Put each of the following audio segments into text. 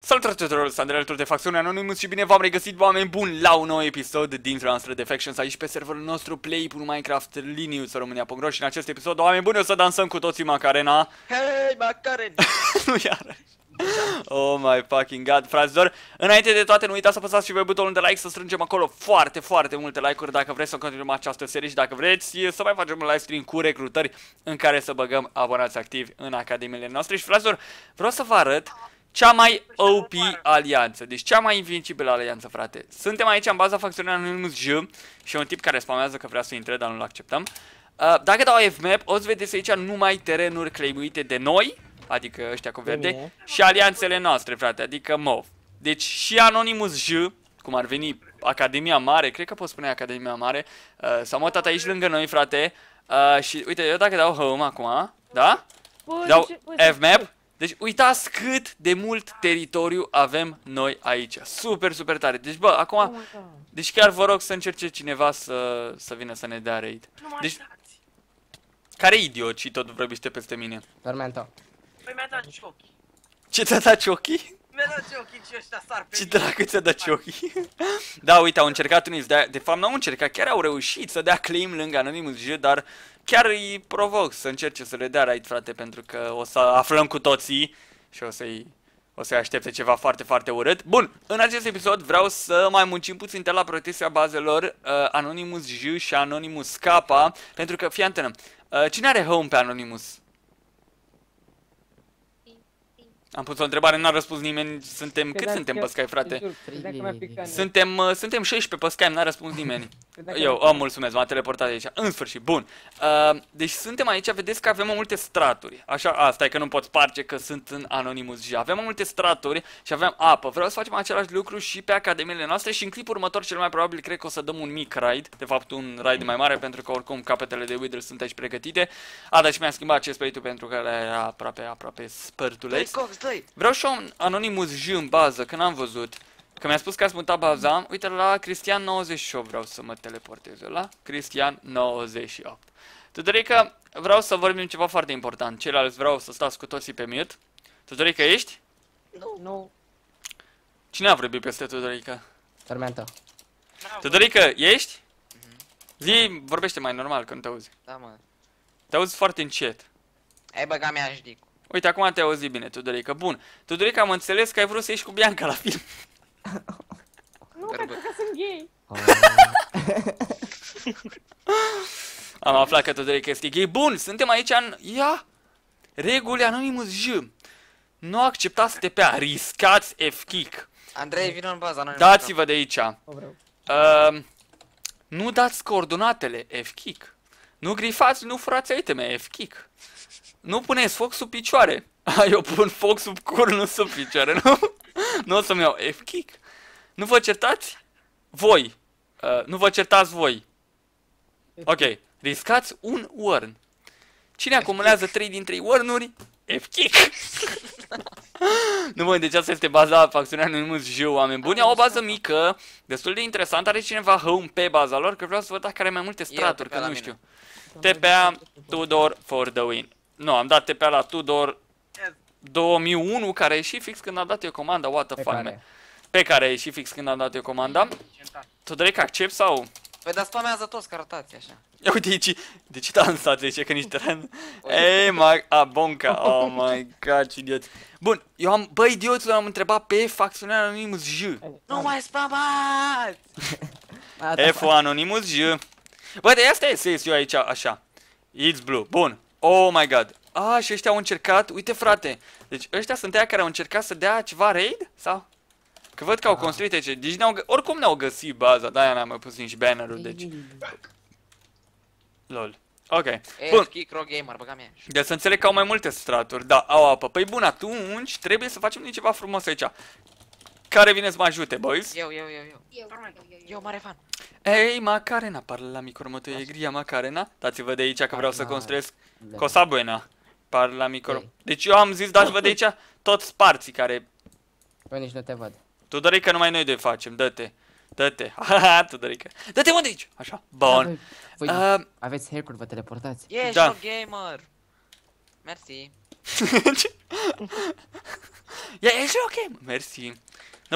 Salut tuturor, sunt Andrei de Facțiune Anonymous și bine v-am regăsit oameni buni la un nou episod din Transfer de Factions aici pe serverul nostru Play.Minecraft Minecraft România România.ro și în acest episod, oameni buni, o să dansăm cu toții Macarena Hei, Macarena! nu iarăși Oh my fucking god, fraților Înainte de toate, nu uitați să apăsați și pe butonul de like Să strângem acolo foarte, foarte multe like-uri Dacă vreți să continuăm această serie și dacă vreți Să mai facem un live stream cu recrutări În care să băgăm abonați activi în academiile noastre Și fraților, vreau să vă arăt cea mai deci, deci, OP alianță. Deci cea mai invincibilă alianță, frate. Suntem aici în baza facțiunii Anonymous J și un tip care spamează că vrea să intre, dar nu-l acceptăm. Uh, dacă dau F-map, o să vedeți aici numai terenuri claimuite de noi, adică ăștia cu verde, și alianțele noastre, frate, adică MOV. Deci și Anonymous J, cum ar veni Academia Mare, cred că pot spune Academia Mare, uh, s-a mutat aici lângă noi, frate. Uh, și uite, eu dacă dau home acum, da? dau F-map, deci uitați cât de mult teritoriu avem noi aici. Super, super tare. Deci, bă, acum... Oh deci chiar vă rog să încerce cineva să, să vină să ne dea raid. Deci... Care idiot și tot vrăbiște peste mine? Tormento. Păi mi-a dat ciochi. Ce ți-a dat ciochi? Mi-a dat ciochi și ăștia sar pe Ce dracu ți-a dat ciochi? da, uite, au încercat unii, de, de fapt n-au încercat, chiar au reușit să dea claim lângă Anonymous J, dar chiar îi provoc să încerce să le dea raid, frate, pentru că o să aflăm cu toții și o să-i o să aștepte ceva foarte, foarte urât. Bun, în acest episod vreau să mai muncim puțin de la protecția bazelor uh, Anonymous J și Anonymous K, pentru că, fii antenă, uh, cine are home pe Anonymous? Am pus o întrebare, n-a răspuns nimeni. Suntem, cât suntem pe Skype, frate? Suntem, uh, suntem 16 pe Skype, n-a răspuns nimeni. Eu, o, oh, mulțumesc, m-a teleportat aici. În sfârșit, bun. Uh, deci suntem aici, vedeți că avem multe straturi. Așa, asta e că nu pot sparge că sunt în Anonymous G. Avem multe straturi și avem apă. Vreau să facem același lucru și pe academiile noastre și în clipul următor cel mai probabil cred că o să dăm un mic raid. De fapt, un raid mai mare pentru că oricum capetele de Wither sunt aici pregătite. A, dar și mi-a schimbat acest play pentru că era aproape, aproape spărtuleț. Păi, săi. Vreau și un anonimus J în bază, că n-am văzut. Că mi-a spus că ați mutat baza. Uite, la Cristian 98 vreau să mă teleportez. La Cristian 98. Tudorica, vreau să vorbim ceva foarte important. Ceilalți vreau să stați cu toții pe mute. Tudorica, ești? Nu. nu. Cine a vorbit peste Tudorica? Tormenta. Tudorica, ești? Mhm. Zi, vorbește mai normal, că nu te auzi. Da, mă. Te auzi foarte încet. Ai băgat mea aș dicu. Uite, acum te-ai auzit bine, Tudorica. Bun. Tudorica, am înțeles că ai vrut să ieși cu Bianca la film. Nu, cred că sunt gay. am aflat că Tudorica este gay. Bun, suntem aici în... Ia! Reguli Anonymous J. Nu acceptați a Riscați F-kick. Andrei, vină în baza. Dați-vă de aici. Uh, nu dați coordonatele F-kick. Nu grifați, nu furați iteme F-kick. Nu puneți foc sub picioare. Ah, eu pun foc sub cur, nu sub picioare, nu? nu o să-mi iau F-kick. Nu vă certați? Voi. Uh, nu vă certați voi. Ok. Riscați un urn. Cine acumulează 3 din 3 urnuri? F-kick. nu mă, deci asta este baza facțiunea numit Jiu, oameni buni. Au o bază mică, destul de interesantă. Are cineva home pe baza lor, că vreau să văd dacă are mai multe straturi, că nu știu. TPA da, da, da, Tudor for the win. Nu, am dat TPA la Tudor 2001, care a ieșit fix când am dat eu comanda, what the pe fuck, care? Pe care a ieșit fix când am dat eu comanda. Tudorec, accept sau? Păi dar spamează toți arătați așa. Ia uite aici, de ce dansați aici, că nici teren? Ei, ma, a, bonca, oh my god, ce idiot. Bun, eu am, bă, idiotul, am întrebat pe facțiunea Anonymous J. Nu mai spamați! F-ul Anonymous J. Bă, de asta e, să eu aici, așa. It's blue, bun. Oh my god. Ah, și ăștia au încercat. Uite, frate. Deci ăștia sunt aia care au încercat să dea ceva raid? Sau? Că văd că au ah. construit aici. Deci au oricum ne-au găsit baza. Da, aia n-am mai pus nici bannerul, deci. Lol. Ok. E, eh, bun. Kikro Gamer, Deci să înțeleg că au mai multe straturi. Da, au apă. Păi bun, atunci trebuie să facem ceva frumos aici. Care vine să mă ajute, boys? Eu, eu, eu, eu. Eu, eu, eu, eu mare fan. Ei, Macarena, parla la micro micromoto e gria Macarena. Dați-vă de aici că vreau să construiesc da. Cosa Buena. Parla micro. Deci eu am zis, dați-vă de aici toți parții care... Eu păi nici nu te văd. Tu dorei că numai noi de facem, dă-te. Dă-te. tu dorei că... Dă-te unde aici? Așa, bun. Da, voi, uh, aveți hack vă teleportați. Ești da. gamer. Mersi. Ia, ești ok, mersi.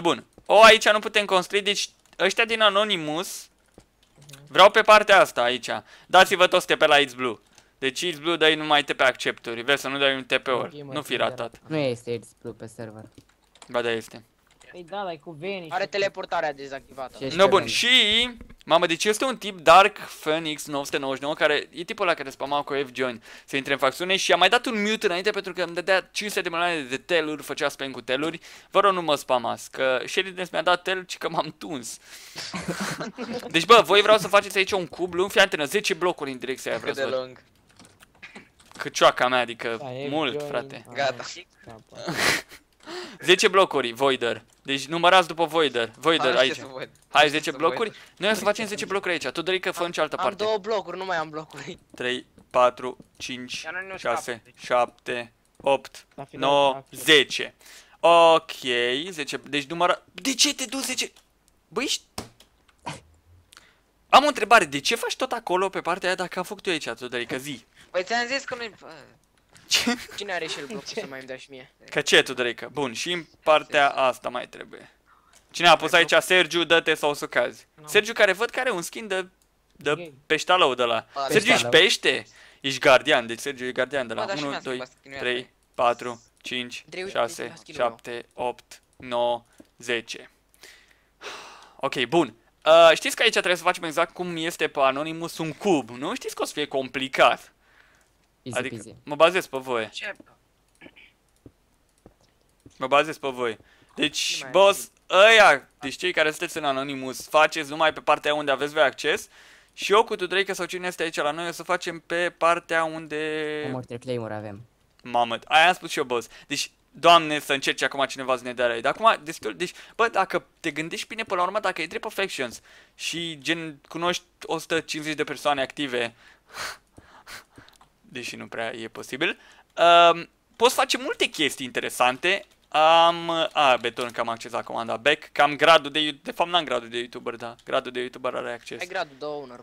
Bun. O, aici nu putem construi, deci ăștia din Anonymous vreau pe partea asta aici. Dați-vă toți TP la It's Blue. Deci It's Blue dai numai TP accepturi. Vezi să nu dai un TP-uri. Nu fi ratat. Nu este It's Blue pe server. Ba da, este. Păi da, dai cu Veni. Are teleportarea dezactivată. Ce no, bun, și... Mamă, deci este un tip Dark Phoenix 999 care e tipul ăla care spama cu F-Join să intre în facțiune și a mai dat un mute înainte pentru că îmi dădea 500 de milioane de teluri, făcea spam cu teluri. Vă rog, nu mă spamați, că Sheridan mi-a dat tel și că m-am tuns. deci, bă, voi vreau să faceți aici un cub lung, fiat, antenă, 10 blocuri în direcția aia vreau Cât de lung? Căcioaca mea, adică da, mult, frate. Gata. 10 blocuri, Voider. Deci numărați după Voider. Voider aici. Hai 10 blocuri. Noi o să facem 10 blocuri aici. Tu, Dorica, fă în cealaltă parte. Am două blocuri, nu mai am blocuri. 3, 4, 5, 6, 7, 8, 9, 10. Ok, 10. Deci număra... De ce te duci 10? Băi, ești... Am o întrebare, de ce faci tot acolo pe partea aia dacă am făcut eu aici, Tudorica, zi? Păi ți-am zis că nu-i... Ce? Cine are și el blocul să mai îmi dea și mie? Că ce tu, Drake? Bun, și în partea asta mai trebuie. Cine a pus aici? Sergiu, dă-te sau să cazi. No. Sergiu care văd că are un skin de, de peștalău de la. Da. Sergiu, ești pește? Ești gardian, deci Sergiu e gardian de la 1, 2, 3, 4, 5, 6, 7, 8, 9, 10. Ok, bun. Uh, știți că aici trebuie să facem exact cum este pe Anonymous un cub, nu? Știți că o să fie complicat. Easy adică easy. mă bazez pe voi. Ce? Mă bazez pe voi. Deci, boss, ăia, deci cei care sunteți în Anonymous, faceți numai pe partea unde aveți voi acces. Și eu cu Tudreica sau cine este aici la noi o să facem pe partea unde... Mortal Claymore avem. Mamă, aia am spus și eu, boss. Deci, Doamne, să încerci acum cineva să ne dea raid. Acum, destul, deci, bă, dacă te gândești bine până la urmă, dacă e drept Factions și gen cunoști 150 de persoane active, deși nu prea e posibil. Um, poți face multe chestii interesante. Am... A, beton, că am la comanda back. Cam gradul de... De fapt, n-am gradul de YouTuber, da. Gradul de YouTuber are acces. Ai gradul de owner.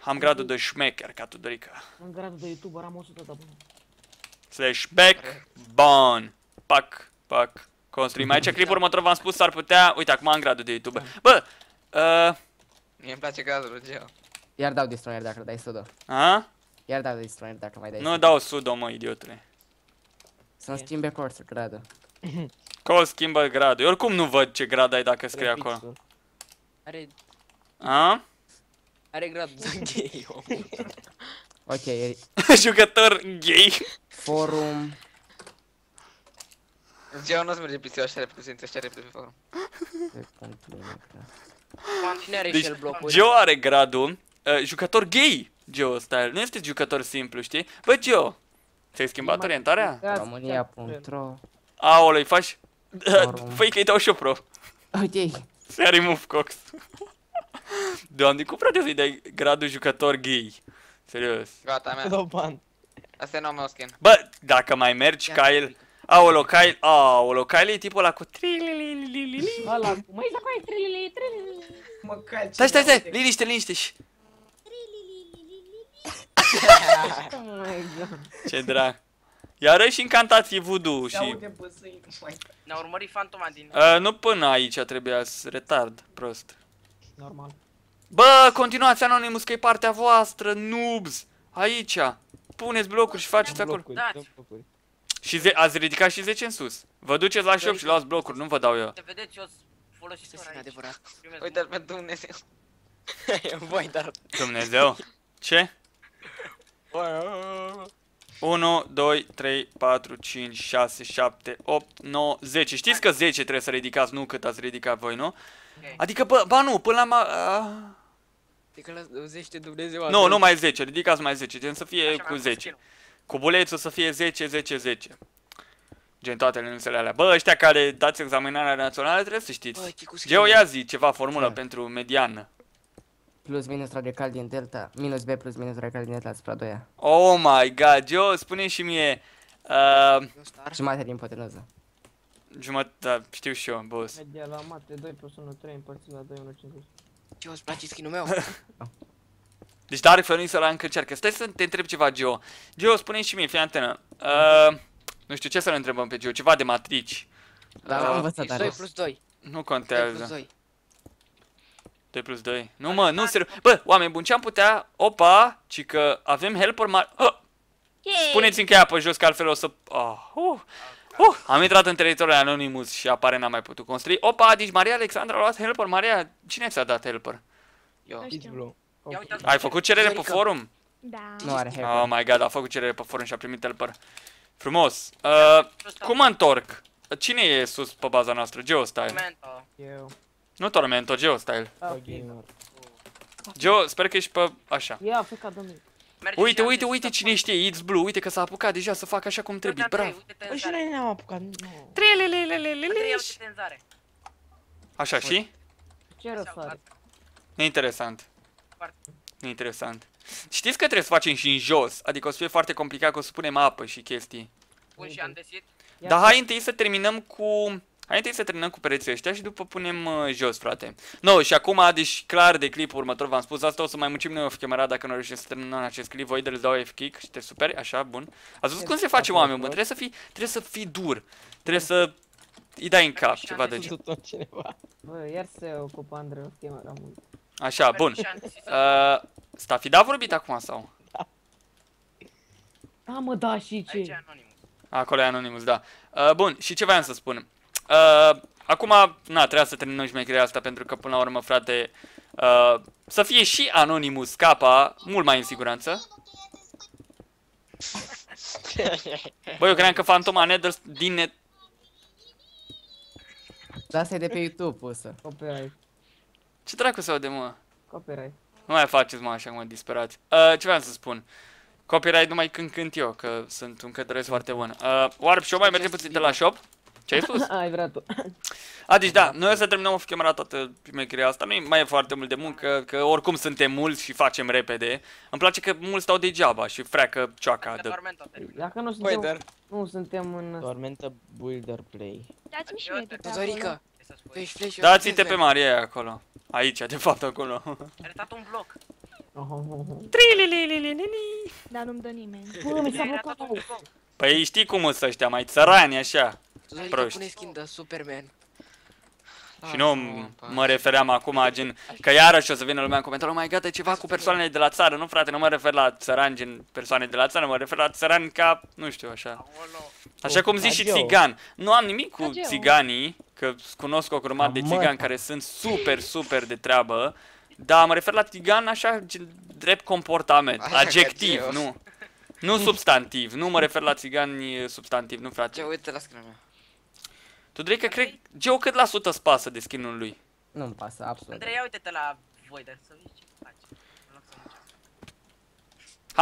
Am gradul de șmecher, ca Dorica. Am gradul de YouTuber, am 100 de bani. Slash back, bun. Pac, pac. Construim aici clipul următor, v-am spus, s-ar putea... Uite, acum am gradul de YouTuber. Da. Bă! Uh... Mie mi place gradul, Geo. Iar dau destroyer dacă dai dau. A? Iar dau destroyer dacă mai dai. Nu dau sudo, mă, idiotule. Să-mi schimbe cursul, gradul. o schimbă gradul. Eu oricum nu văd ce grad ai dacă scrie acolo. Are... A? Are gradul gay, omul. Ok, e... Jucător gay. Forum. Geo nu-ți merge ziua, așa repede, să intri așa repede pe forum. Cine are deci, shell blocuri? Geo are gradul uh, jucător gay. Joe Style. Nu este jucător simplu, știi? Bă, Joe, ți-ai schimbat Numai orientarea? România.ro Aole, îi faci... Păi că-i dau și eu pro. Ok. Se-a remove Cox. Doamne, cum frate să-i dai gradul jucător gay? Serios. Gata mea. ban. Asta e nou meu skin. Bă, dacă mai mergi, Kyle... Aolo, Kyle... Aolo, Kyle e tipul ăla cu... Trililililili. Ăla cu... Măi, să faci trililili, trililili. Mă, Kyle... Stai, stai, stai! Liniște, liniște Ce drag. Iarăși incantații voodoo și... Aude, bă, Ne-a urmărit fantoma din... Uh, nu până aici trebuia să retard, prost. Normal. Bă, continuați Anonymous că e partea voastră, noobs! Aici! Puneți blocuri și da, faceți acolo. Blocuri, blocuri. Și ze ați ridicat și 10 în sus. Vă duceți la shop și luați blocuri, nu vă dau eu. Te vedeți, eu folosesc ora aici. Uite-l pe Dumnezeu. e voi, dar... Dumnezeu? Ce? 1, 2, 3, 4, 5, 6, 7, 8, 9, 10. Știți că 10 trebuie să ridicați, nu cât ați ridicat voi, nu? Okay. Adică, bă, ba nu, până la ma... A... Adică la 10, de Dumnezeu... Nu, nu mai 10, ridicați mai 10, gen să fie Așa cu 10. Cubulețul să fie 10, 10, 10. Gen toate renunțele alea. Bă, ăștia care dați examinarea națională trebuie să știți. Bă, Geo ia zi ceva formulă da. pentru mediană plus minus radical din delta, minus b plus minus radical din delta asupra 2 -a. Oh my god, eu spune și mie. Uh, Jumate din potenuză. Jumate, da, uh, știu și eu, boss. Media la mate, 2 plus 1, 3 împărțit la 2, 1, 50 Ce îți place skin meu? deci Dark Furnace ăla încă încearcă. Stai să te întreb ceva, Gio. Gio, spune și mie, fii antenă. Uh, nu știu ce să ne întrebăm pe Gio, ceva de matrici. Da, uh, am învățat, 2 plus 2. Nu contează. 2 plus 2. 2 plus 2. Nu mă, nu se... Bă, oameni buni, ce-am putea... Opa, ci că avem helper mari... Oh! Puneți-mi cheia pe jos, că altfel o să... Oh, uh. Uh, am intrat în teritoriul Anonymous și apare n-am mai putut construi. Opa, deci Maria Alexandra a luat helper. Maria, cine ți-a dat helper? Eu. Okay. Ai făcut cerere pe forum? Da. Nu are oh helper. Oh my god, a făcut cerere pe forum și a primit helper. Frumos. Uh, cum mă întorc? Cine e sus pe baza noastră? Geo stai. Eu. Nu Tormento, Geostyle. style. Ah, Geo, sper că ești pe așa. Ia, pleca, domnule. Uite, uite, uite cine știe, It's Blue, uite că s-a apucat deja să facă așa cum trebuie, bravo. Păi și noi ne-am apucat, nu. Trelelelelelele. Așa, și? Ce răsare? Neinteresant. Neinteresant. Știți că trebuie să facem și în jos, adică o să fie foarte complicat că o să punem apă și chestii. Bun, și am desit? Dar hai întâi să terminăm cu... Hai întâi să terminăm cu pereții ăștia și după punem uh, jos, frate. No, și acum, deci clar de clipul următor, v-am spus asta, o să mai muncim noi off camera dacă nu reușim să terminăm acest clip. Voi îl dau F-kick și te superi, așa, bun. Ați văzut cum se face oameni, bă? trebuie să fii, trebuie să fii dur. Trebuie să îi dai în cap ceva de genul. Bă, iar se ocupa Andrei off camera mult. Așa, bun. Uh, Stafid da vorbit acum sau? Da. Da, mă, da, și ce? Acolo e Anonymous, da. Uh, bun, și ce voiam să spun? Uh, acum, na, trebuia să terminăm șmecheria asta pentru că până la urmă, frate, uh, să fie și Anonymous capa mult mai în siguranță. Băi, eu cream că Fantoma Nether din net... Da, asta e de pe YouTube pusă. Copyright. Ce dracu să aude, mă? Copyright. Nu mai faceți, mă, așa, mă, disperați. Uh, ce vreau să spun? Copyright numai când cânt eu, că sunt un cătăresc foarte bun. Uh, Warp Show, mai mergem puțin de la shop. Ce ai spus? ai vrea tu. A, deci da, noi o să terminăm o chemarea toată primechirea asta. Nu mai e foarte mult de muncă, că oricum suntem mulți și facem repede. Îmi place că mulți stau degeaba și freacă cioaca. De... Dacă nu suntem, nu suntem în... Tormenta Builder Play. Dați-mi și mie Zorica, Dați-te pe Maria acolo. Aici, de fapt, acolo. Ai arătat un bloc. Trilililililili Dar nu-mi dă nimeni Păi știi cum sunt ăștia, mai țărani așa Zorica proști. pune skin de Superman. Și ah, nu mă refeream acum, gen, că iarăși o să vină lumea în comentarii, oh mai gata, ceva cu persoanele de la țară, nu frate, nu mă refer la țărani, gen persoane de la țară, mă refer la țărani ca, nu știu, așa. Așa cum zici și țigan. Nu am nimic cu țiganii, că cunosc o grămadă de țigani care sunt super, super de treabă, dar mă refer la țigan așa, gen, drept comportament, adjectiv, nu. Nu substantiv, nu mă refer la țigani substantiv, nu frate. Ce, uite la scrimea. Tu, Drake, cred, Geo cât la sută spasă de skin-ul lui? Nu-mi pasă, absolut. Andrei, uite-te la voi, dar să vezi ce faci.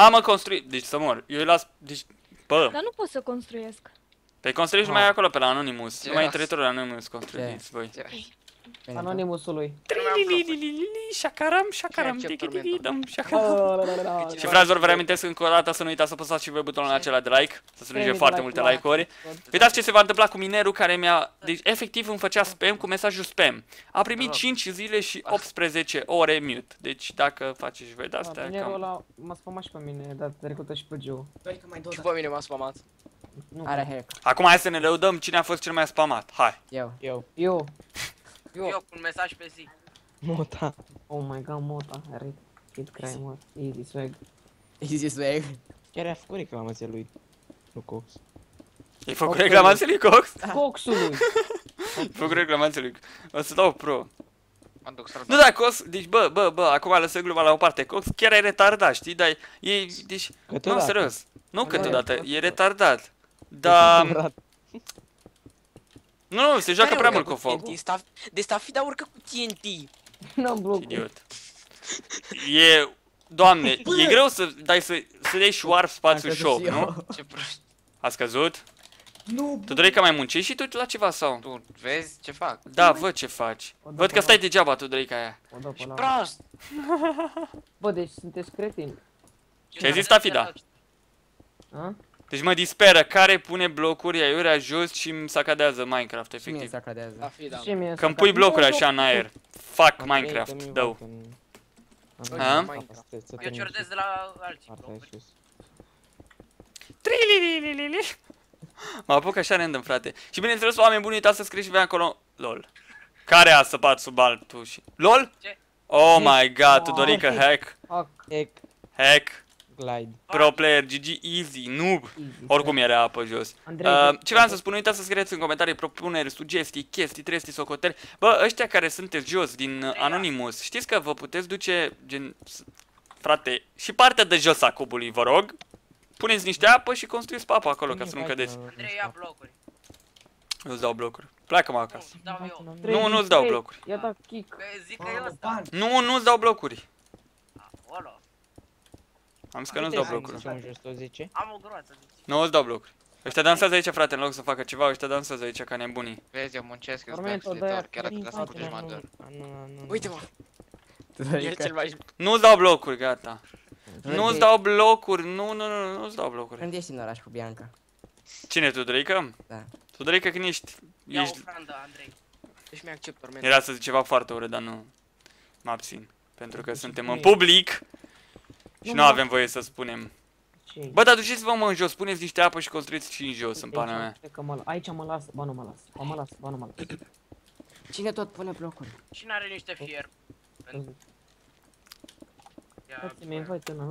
Ha, mă, construi... Deci să mor. Eu îi las... Deci... Bă. Dar nu pot să construiesc. Pe păi construiești numai acolo, pe la Anonymous. Ce numai în teritoriul Anonymous construiți voi. Ce Exact. Anonimusului. Șacaram, șacaram, dam, șacaram. Și fraților, vă reamintesc încă o dată să nu uitați să apăsați și voi butonul acela de like, să strângem foarte multe like-uri. Da. Uitați ce se va întâmpla cu minerul care mi-a, deci efectiv îmi făcea spam cu mesajul spam. A primit 5 da. zile și 18 ore mute. Deci dacă faceți și voi de da, astea, cam... Minerul ăla m-a spamat și pe mine data trecută și pe Joe. Și pe mine m-a spamat. Are hack. Acum hai să ne lăudăm cine a fost cel mai spamat. Hai. Eu. Eu. Eu. Eu. Eu cu un mesaj pe zi. Mota. Oh my god, Mota. Are kid crime Easy swag. Easy swag. Chiar a făcut reclamația lui. Nu Cox. Ai făcut reclamația lui Cox? Coxul lui. Ai făcut reclamația lui O să dau pro. Nu da, Cox, deci bă, bă, bă, acum lăsă gluma la o parte. Cox chiar ai retardat, știi? Dar e, deci, nu, serios. Nu câteodată, e retardat. Dar... Nu, se joacă prea mult cu focul. De Stafida urcă cu TNT. N-am blocul. Idiot. E... Doamne, e greu să dai să, să dai și warp spațiu shop, nu? Ce prost. A scăzut? Nu, Tu Tudorica mai muncești și tu la ceva sau? Tu vezi ce fac? Da, văd ce faci. Văd că stai degeaba, ca aia. Și prost! Bă, deci sunteți cretini. Ce ai zis, Stafida? Deci mă disperă care pune blocuri aiurea jos și îmi sacadează Minecraft, efectiv. Și mie sacadează. Da, da, Că îmi pui blocuri așa în aer. Fuck Minecraft, dău. Ha? Eu ciordez de la alții blocuri. Trililililili. Mă apuc așa random, frate. Și bineînțeles, oameni buni, uitați să scrii și acolo... LOL. Care a săpat sub altul și... LOL? Ce? Oh my god, Tudorica, hack. Hack. Hack slide. Pro player, GG, easy, noob. Easy, Oricum era apă jos. Andrei, uh, ce vreau să spun, uitați să scrieți în comentarii propuneri, sugestii, chestii, trestii, socoteri. Bă, ăștia care sunteți jos din Anonymous, știți că vă puteți duce, gen, frate, și partea de jos a cubului, vă rog. Puneți niște apă și construiți papa acolo, ca să nu cădeți. Andrei, ia blocuri. Nu-ți dau blocuri. Pleacă-mă acasă. Nu, nu-ți dau blocuri. Ia da kick. Nu, nu-ți dau blocuri. Am zis că nu-ți dau blocuri. Am o groază. Nu, îți dau blocuri. Ăștia dansează aici, frate, în loc să facă ceva, ăștia dansează aici ca nebunii. Vezi, eu muncesc, îți dau exilitor, chiar dacă lasă cu jumătate. Uite-mă! Nu-ți dau blocuri, gata. Nu-ți dau blocuri, nu, nu, nu, nu-ți dau blocuri. Când ești în oraș cu Bianca? Cine, tu, Tudorica? Da. Tu, Tudorica când ești... Ia o frandă, Andrei. Deci mi-accept tormentul. Era să zic ceva foarte urât, dar nu. Mă abțin. Pentru că deci suntem în public. Și nu avem voie să spunem. Ce? Bă, dar duceți-vă mă în jos, puneți niște apă și construiți și în jos, în pana mea. Aici mă las, ba nu mă las, ba mă las, ba nu mă las. Cine tot pune blocuri? Cine are niște fier?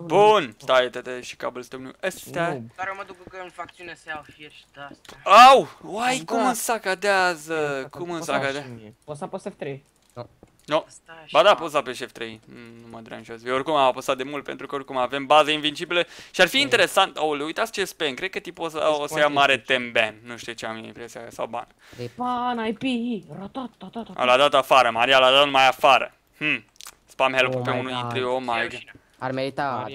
Bun, stai, te și stăm nu. ăsta. Care mă duc că în facțiune se iau fier și de asta. Au! Uai, da. cum îmi sacadează, cum îmi sacadează. Poți să apăs F3. No. ba da, poți să apeși F3, mm, nu mă deranjează. Eu oricum am apăsat de mult pentru că oricum avem baze invincibile și ar fi e. interesant, aoleu, uitați ce spam, cred că tipul ăsta deci o să ia mare temben, nu știu ce am impresia sau ban. De păi ban, IP, ratatatatat. L-a dat afară, Maria l-a dat numai afară. Hm, spam help oh pe unul dintre oh eu, oh my god. Ar merita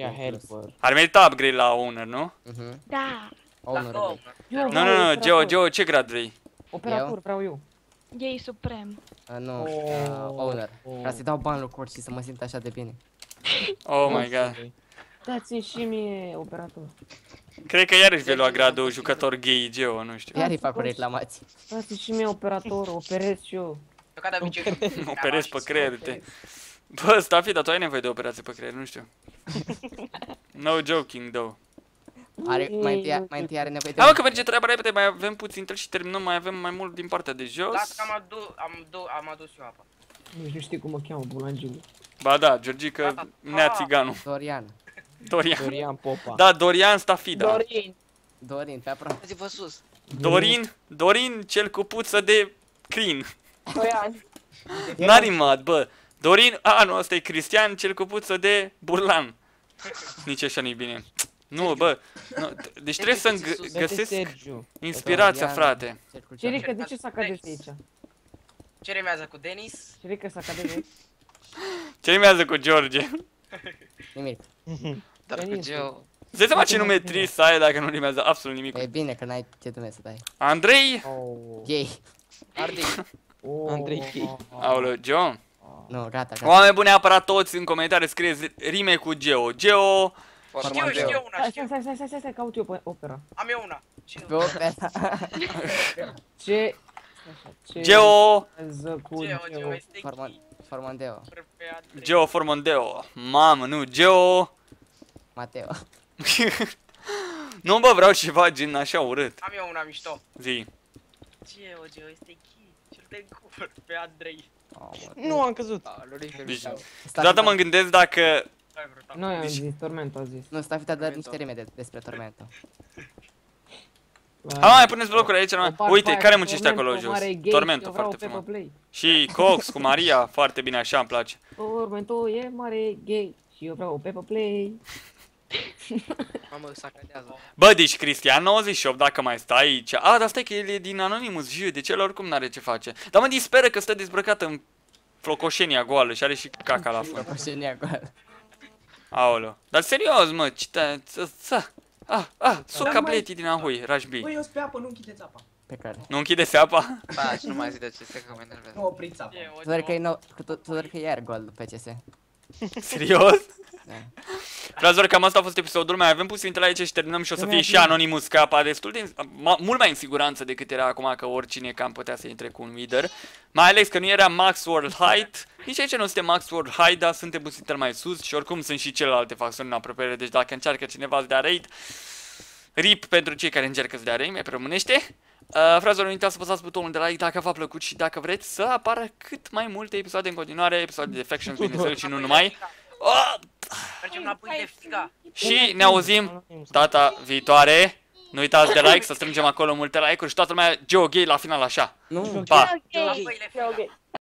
Ar merita upgrade la owner, nu? Mhm. Da. Owner. Nu, nu, nu, Geo, Geo, ce grad vrei? Operator, vreau eu. Ei suprem. Uh, nu, oh. uh, owner. Oh. Vreau să-i dau bani lui și să mă simt așa de bine. Oh my god. Dați-mi și mie operatorul. Cred că iarăși vei lua gradul jucător gay Geo, nu știu. Iar îi fac reclamație. Dați-mi și mie operatorul, operez și eu. Nu Operez pe creier, te. Bă, Stafi, dar tu ai nevoie de operație pe creier, nu știu. No joking, though. Are, mai, întâi, mai întâi are nevoie de... Hai mă, că merge treaba repede, mai avem puțin tel și terminăm, mai avem mai mult din partea de jos. Da, că am, adu am, adu am adus eu apă. nu știu cum mă cheamă, Bulangiu. Ba da, Georgica da, da. Nea Țiganu. Dorian. Dorian. Dorian Popa. Da, Dorian Stafida. Dorin. Dorin, pe aproape. Vă sus. Dorin, Dorin cel cu puță de crin. Dorian. n bă. Dorin, a, nu, ăsta e Cristian cel cu puță de burlan. Nici așa nu-i bine. Nu, bă, nu, deci trebuie să găsesc inspirația, frate. Cerica, de ce s-a cadut aici? Ce rimează cu Denis? Cerica s-a cadut aici. Ce rimează cu George? Nimic. Dar cu Geo... Zăi seama ce nume trist să ai dacă nu rimează absolut nimic. E bine că n-ai ce nume să dai. Andrei! Oh. Gay. Ardei. Oh. Andrei Gay. Aoleu, John? Nu, gata, gata. Oameni buni, apărat toți în comentarii scrieți rime cu Geo. Geo... Știu, Farmandeu. știu una, știu. stai, stai, stai, stai, stai, caut eu pe opera. Am eu una. Pe opera. Ce... ce Geo, Geo, cu Geo, este Farman- Geo Formandeo. Mamă, nu, Geo. Mateo. nu, bă, vreau ceva gen așa urât. Am eu una mișto. Zi. Geo, Geo este gay. Și-l dă în cur pe Andrei. Nu am căzut. Deci, Stai, câteodată mă gândesc dacă nu, am deci- zis Tormento, a zis. Nu, stai dar dar niște rime despre Tormento. A, mai puneți blocuri aici, mai... Uite, care muncește acolo jos? Tormento, foarte frumos. Și Cox cu Maria, foarte bine, așa îmi place. Tormento e mare gay și eu vreau pe Play. Bă, deci Cristian 98, dacă mai stai aici. A, dar stai că el e din Anonymous, jiu, deci el oricum n-are ce face. Dar mă disperă că stă dezbrăcat în flocoșenia goală și are și caca la fel. Flocoșenia goală. Aolo. Dar serios, mă, te... Ah, ah, da, suc da, cabletii din Ahui, Rajbi. Băi, eu pe apă, nu închideți apa. Pe care? Nu închideți apa? Da, și nu mai zic de CS, că mă enervez. Nu opriți apa. Tu că no... doar că e iar gol pe CS. Serios? Da. Fraților, cam asta a fost episodul. Mai avem puțin la aici și terminăm și o să fie și Anonymous Capa destul de, mult mai în siguranță decât era acum că oricine cam putea să intre cu un leader. Mai ales că nu era Max World Height. Nici aici nu suntem Max World Height, dar suntem puțin mai sus și oricum sunt și celelalte facțiuni în apropiere. Deci dacă încearcă cineva să dea raid, RIP pentru cei care încearcă să dea raid, mai rămânește. Uh, fraților, nu uitați să apăsați butonul de like dacă v-a plăcut și dacă vreți să apară cât mai multe episoade în continuare, episoade de Factions, bineînțeles, și nu numai. Uh, Mergem la de Și ne auzim data viitoare. Nu uitați de like, să strângem acolo multe like-uri și toată lumea Geo la final așa. Nu. Pa!